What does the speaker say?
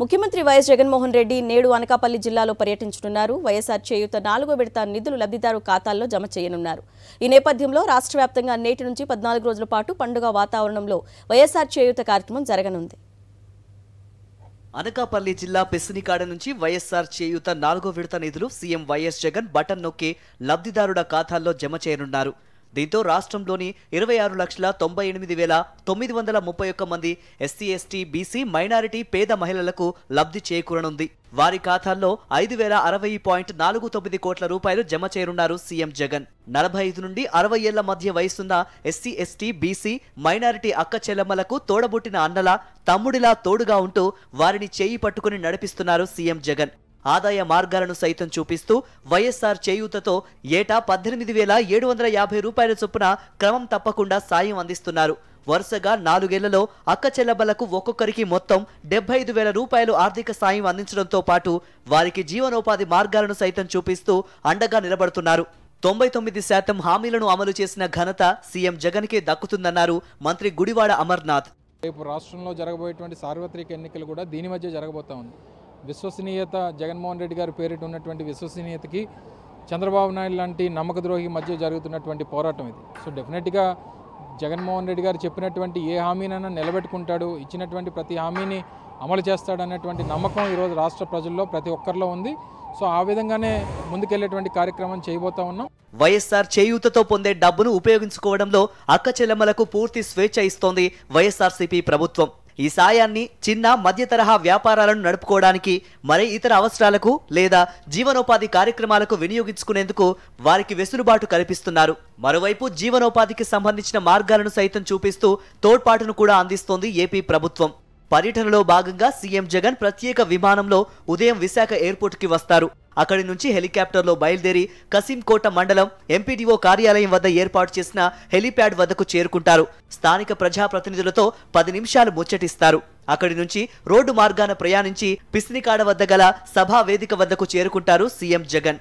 ముఖ్యమంత్రి వైఎస్ జగన్మోహన్ రెడ్డి నేడు అనకాపల్లి జిల్లాలో పర్యటించనున్నారు వైఎస్ఆర్ చేయుత నాలుగో విడత నిధులు లబ్ధిదారు ఖాతాల్లో జమ చేయనున్నారు ఈ నేపథ్యంలో రాష్ట్ర వ్యాప్తంగా నేటి నుంచి పద్నాలుగు రోజుల పాటు పండుగ వాతావరణంలో వైఎస్ఆర్ చేయుత కార్యక్రమం జరగనుంది అనకాపల్లి జిల్లా పెసినికాడ నుంచి వైఎస్ఆర్ చేయుత నాలుగో విడత నిధులు సీఎం వైఎస్ జగన్ బటన్ నొక్కి లబ్ధిదారుల ఖాతాల్లో జమ చేయనున్నారు దీంతో రాష్ట్రంలోని ఇరవై ఆరు లక్షల తొంభై ఎనిమిది వేల తొమ్మిది వందల ముప్పై ఒక్క మంది ఎస్సీ ఎస్టీ బీసీ మైనారిటీ పేద మహిళలకు లబ్ధి చేకూరనుంది వారి ఖాతాల్లో ఐదు వేల అరవై పాయింట్ నాలుగు తొమ్మిది కోట్ల రూపాయలు జమ చేరున్నారు సీఎం జగన్ నలభై ఐదు నుండి అరవై ఏళ్ల మధ్య వయసున్న ఎస్సీ ఎస్టీ బీసీ మైనారిటీ అక్క చెల్లెమ్మలకు తోడబుట్టిన అన్నలా తమ్ముడిలా తోడుగా ఉంటూ వారిని చేయి పట్టుకుని నడిపిస్తున్నారు సీఎం జగన్ ఆదాయ మార్గాలను సైతం చూపిస్తూ వైఎస్ఆర్ చేయూతతో ఏటా పద్దెనిమిది వేల ఏడు వందల యాభై రూపాయల చొప్పున క్రమం తప్పకుండా సాయం అందిస్తున్నారు వరుసగా నాలుగేళ్లలో అక్క చెల్లబలకు ఒక్కొక్కరికి మొత్తం డెబ్బై ఐదు వేల రూపాయలు ఆర్థిక సాయం అందించడంతో పాటు వారికి జీవనోపాధి మార్గాలను సైతం చూపిస్తూ అండగా నిలబడుతున్నారు తొంభై తొమ్మిది శాతం హామీలను అమలు చేసిన ఘనత సీఎం జగన్కే దక్కుతుందన్నారు మంత్రి గుడివాడ అమర్నాథ్ రేపు రాష్ట్రంలో జరగబోయేటువంటి సార్వత్రిక ఎన్నికలు కూడా దీని మధ్య జరగబోతా ఉంది విశ్వసనీయత జగన్మోహన్ రెడ్డి గారు పేరిట ఉన్నటువంటి విశ్వసనీయతకి చంద్రబాబు నాయుడు లాంటి నమ్మకద్రోహి మధ్య జరుగుతున్నటువంటి పోరాటం ఇది సో డెఫినెట్గా జగన్మోహన్ రెడ్డి గారు చెప్పినటువంటి ఏ హామీనైనా నిలబెట్టుకుంటాడు ఇచ్చినటువంటి ప్రతి హామీని అమలు అనేటువంటి నమ్మకం ఈరోజు రాష్ట్ర ప్రజల్లో ప్రతి ఒక్కరిలో ఉంది సో ఆ విధంగానే ముందుకెళ్లేటువంటి కార్యక్రమం చేయబోతా ఉన్నాం వైఎస్ఆర్ చేయూతతో పొందే డబ్బును ఉపయోగించుకోవడంలో అక్క చెల్లెమ్మలకు పూర్తి స్వేచ్ఛ ఇస్తోంది వైఎస్ఆర్సీపీ ప్రభుత్వం ఈ సాయాన్ని చిన్న మధ్య తరహా వ్యాపారాలను నడుపుకోవడానికి మరి ఇతర అవసరాలకు లేదా జీవనోపాధి కార్యక్రమాలకు వినియోగించుకునేందుకు వారికి వెసులుబాటు కల్పిస్తున్నారు మరోవైపు జీవనోపాధికి సంబంధించిన మార్గాలను సైతం చూపిస్తూ తోడ్పాటును కూడా అందిస్తోంది ఏపీ ప్రభుత్వం పర్యటనలో భాగంగా సీఎం జగన్ ప్రత్యేక విమానంలో ఉదయం విశాఖ ఎయిర్పోర్ట్కి వస్తారు అక్కడి నుంచి హెలికాప్టర్లో బయలుదేరి కసింకోట మండలం ఎంపీడీఓ కార్యాలయం వద్ద ఏర్పాటు చేసిన హెలిప్యాడ్ వద్దకు చేరుకుంటారు స్థానిక ప్రజాప్రతినిధులతో పది నిమిషాలు ముచ్చటిస్తారు అక్కడి నుంచి రోడ్డు మార్గాన ప్రయాణించి పిస్నికాడ వద్ద గల సభా వేదిక వద్దకు చేరుకుంటారు సీఎం జగన్